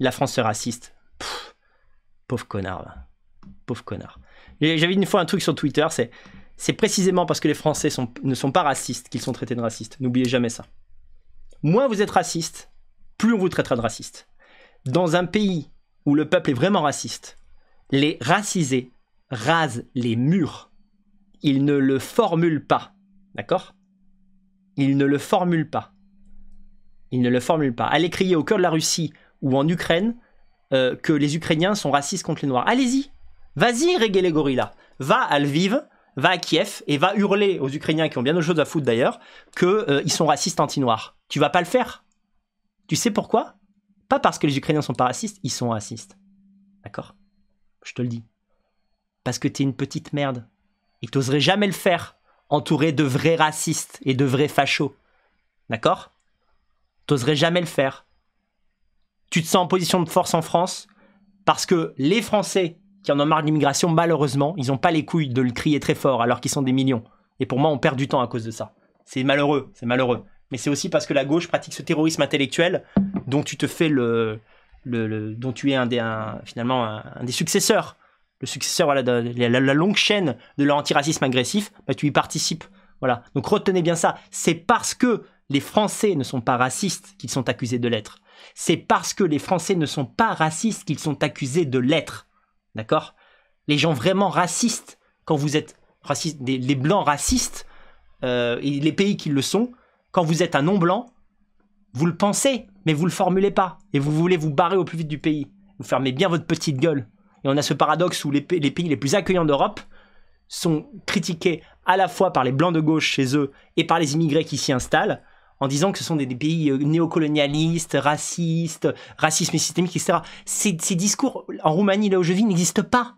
la France est raciste. pauvre connard, pauvre connard. J'avais une fois un truc sur Twitter, c'est précisément parce que les Français ne sont pas racistes qu'ils sont traités de racistes. N'oubliez jamais ça. Moins vous êtes raciste, plus on vous traitera de raciste. Dans un pays où le peuple est vraiment raciste, les racisés rasent les murs. Ils ne le formulent pas. D'accord Ils ne le formulent pas. Ils ne le formulent pas. Allez crier au cœur de la Russie ou en Ukraine euh, que les Ukrainiens sont racistes contre les Noirs. Allez-y, vas-y, reggae les gorillas. Va à Lviv, va à Kiev et va hurler aux Ukrainiens qui ont bien d'autres choses à foutre d'ailleurs qu'ils euh, sont racistes anti-noirs. Tu vas pas le faire. Tu sais pourquoi Pas parce que les Ukrainiens sont pas racistes, ils sont racistes. D'accord Je te le dis. Parce que t'es une petite merde et t'oserais jamais le faire entouré de vrais racistes et de vrais fachos. D'accord T'oserais jamais le faire tu te sens en position de force en France parce que les Français qui en ont marre de l'immigration, malheureusement, ils n'ont pas les couilles de le crier très fort alors qu'ils sont des millions. Et pour moi, on perd du temps à cause de ça. C'est malheureux, c'est malheureux. Mais c'est aussi parce que la gauche pratique ce terrorisme intellectuel dont tu te fais le, le, dont tu es un des finalement un, des successeurs, le successeur voilà de, la, longue chaîne de leur antiracisme agressif, bah, tu y participes. Voilà. Donc retenez bien ça. C'est parce que les Français ne sont pas racistes qu'ils sont accusés de l'être. C'est parce que les Français ne sont pas racistes qu'ils sont accusés de l'être. D'accord Les gens vraiment racistes, quand vous êtes les blancs racistes, euh, et les pays qui le sont, quand vous êtes un non-blanc, vous le pensez, mais vous le formulez pas. Et vous voulez vous barrer au plus vite du pays. Vous fermez bien votre petite gueule. Et on a ce paradoxe où les pays les plus accueillants d'Europe sont critiqués à la fois par les blancs de gauche chez eux et par les immigrés qui s'y installent en disant que ce sont des, pays euh, néocolonialistes, racistes, racisme systémique, etc. ces discours en Roumanie, là où je vis, n'existent pas.